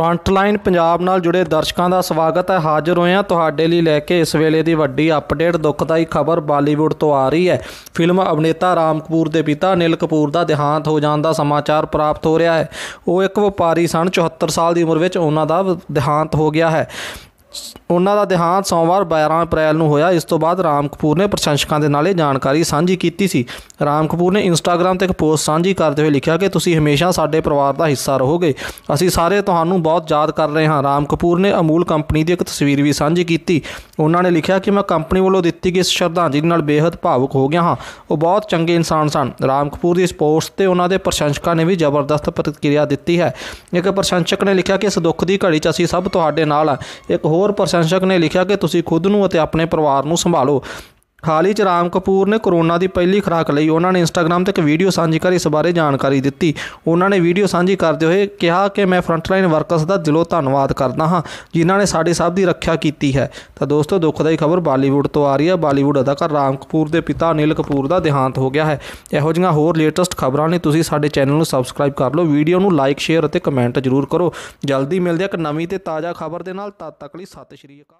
frontline Punjab ਨਾਲ ਜੁੜੇ ਦਰਸ਼ਕਾਂ ਦਾ ਸਵਾਗਤ ਹੈ ਹਾਜ਼ਰ ਹੋਏ ਆ ਤੁਹਾਡੇ ਲਈ ਲੈ ਕੇ ਇਸ ਵੇਲੇ ਦੀ ਵੱਡੀ ਅਪਡੇਟ ਦੁਖਦਾਈ ਖਬਰ ਬਾਲੀਵੁੱਡ ਤੋਂ ਆ ਰਹੀ ਹੈ ਫਿਲਮ ਅਭਿਨੇਤਾ ਰਾਮ ਕਪੂਰ ਦੇ ਪਿਤਾ ਅਨਿਲ ਕਪੂਰ ਦਾ ਦਿਹਾਂਤ ਹੋ ਜਾਣ ਦਾ ਸਮਾਚਾਰ ਪ੍ਰਾਪਤ ਹੋ ਰਿਹਾ ਹੈ ਉਹ ਇੱਕ ਵਪਾਰੀ ਸਨ 74 ਸਾਲ ਦੀ ਉਮਰ ਵਿੱਚ ਉਹਨਾਂ ਦਾ ਦਿਹਾਂਤ ਹੋ ਗਿਆ ਹੈ ਉਹਨਾਂ ਦਾ ਦੇਹਾਂਤ ਸੋਮਵਾਰ 12 ਅਪ੍ਰੈਲ ਨੂੰ ਹੋਇਆ ਇਸ ਤੋਂ ਬਾਅਦ ਰਾਮ ਕਪੂਰ ਨੇ ਪ੍ਰਸ਼ੰਸਕਾਂ ਦੇ ਨਾਲ ਇਹ ਜਾਣਕਾਰੀ ਸਾਂਝੀ ਕੀਤੀ ਸੀ ਰਾਮ ਕਪੂਰ ਨੇ ਇੰਸਟਾਗ੍ਰam ਤੇ ਇੱਕ ਪੋਸਟ ਸਾਂਝੀ ਕਰਦੇ ਹੋਏ ਲਿਖਿਆ ਕਿ ਤੁਸੀਂ ਹਮੇਸ਼ਾ ਸਾਡੇ ਪਰਿਵਾਰ ਦਾ ਹਿੱਸਾ ਰਹੋਗੇ ਅਸੀਂ ਸਾਰੇ ਤੁਹਾਨੂੰ ਬਹੁਤ ਯਾਦ ਕਰ ਰਹੇ ਹਾਂ ਰਾਮ ਕਪੂਰ ਨੇ ਅਮੂਲ ਕੰਪਨੀ ਦੀ ਇੱਕ ਤਸਵੀਰ ਵੀ ਸਾਂਝੀ ਕੀਤੀ ਉਹਨਾਂ ਨੇ ਲਿਖਿਆ ਕਿ ਮੈਂ ਕੰਪਨੀ ਵੱਲੋਂ ਦਿੱਤੀ ਗਈ ਇਸ ਸ਼ਰਧਾਂਜਲੀ ਨਾਲ ਬੇहद ਭਾਵੁਕ ਹੋ ਗਿਆ ਹਾਂ ਉਹ ਬਹੁਤ ਚੰਗੇ ਇਨਸਾਨ ਸਨ ਰਾਮ ਕਪੂਰ ਦੀ ਇਸ ਪੋਸਟ ਤੇ ਉਹਨਾਂ ਦੇ ਪ੍ਰਸ਼ੰਸਕਾਂ ਨੇ ਵੀ ਜ਼ਬਰਦਸਤ ਪ੍ਰਤੀਕਿਰਿਆ ਦਿੱਤੀ ਹੈ ਇੱਕ ਪ੍ਰਸ਼ੰਸਕ ਨੇ ਲਿਖਿਆ ਕਿ ਇਸ ਦੁੱਖ ਦੀ ਘੜੀ 'ਚ ਅਸੀਂ ਸਭ ਤੁਹਾਡੇ ਨਾਲ ਹਾਂ ਇੱਕ ਹੋਰ ਹੋਰ ਪ੍ਰਸ਼ੰਸਕ ਨੇ ਲਿਖਿਆ ਕਿ ਤੁਸੀਂ ਖੁਦ ਨੂੰ ਅਤੇ ਆਪਣੇ ਪਰਿਵਾਰ ਨੂੰ ਸੰਭਾਲੋ ਹਾਲ ਹੀ ਚ ਰਾਮ ਕਪੂਰ ਨੇ ਕੋਰੋਨਾ ਦੀ ਪਹਿਲੀ ਖੁਰਾਕ ਲਈ ਉਹਨਾਂ ਨੇ ਇੰਸਟਾਗ੍ਰam ਤੇ ਇੱਕ ਵੀਡੀਓ ਸਾਂਝੀ ਕਰ ਇਸ ਬਾਰੇ ਜਾਣਕਾਰੀ ਦਿੱਤੀ ਉਹਨਾਂ ਨੇ ਵੀਡੀਓ ਸਾਂਝੀ ਕਰਦੇ ਹੋਏ ਕਿਹਾ ਕਿ ਮੈਂ ਫਰੰਟਲਾਈਨ ਵਰਕਰਸ ਦਾ ਦਿਲੋਂ ਧੰਨਵਾਦ ਕਰਦਾ ਹਾਂ ਜਿਨ੍ਹਾਂ ਨੇ ਸਾਡੇ ਸਭ ਦੀ ਰੱਖਿਆ ਕੀਤੀ ਹੈ ਤਾਂ ਦੋਸਤੋ ਦੁੱਖਦਾਈ ਖਬਰ ਬਾਲੀਵੁੱਡ ਤੋਂ ਆ ਰਹੀ ਹੈ ਬਾਲੀਵੁੱਡ ਅਦਾਕਾਰ ਰਾਮ ਕਪੂਰ ਦੇ ਪਿਤਾ ਅਨਿਲ ਕਪੂਰ ਦਾ ਦੇਹਾਂਤ ਹੋ ਗਿਆ ਹੈ ਇਹੋ ਜਿਹੀਆਂ ਹੋਰ ਲੇਟੈਸਟ ਖਬਰਾਂ ਲਈ ਤੁਸੀਂ ਸਾਡੇ ਚੈਨਲ ਨੂੰ ਸਬਸਕ੍ਰਾਈਬ ਕਰ ਲਓ ਵੀਡੀਓ ਨੂੰ ਲਾਈਕ ਸ਼ੇਅਰ ਅਤੇ ਕਮੈਂਟ ਜ਼ਰੂਰ ਕਰੋ ਜਲਦੀ ਮਿਲਦੇ ਇੱਕ ਨਵੀਂ ਤੇ ਤਾਜ਼ਾ ਖਬਰ ਦੇ ਨਾਲ ਤਦ ਤੱਕ ਲਈ ਸਤਿ ਸ਼੍ਰੀ ਅਕਾਲ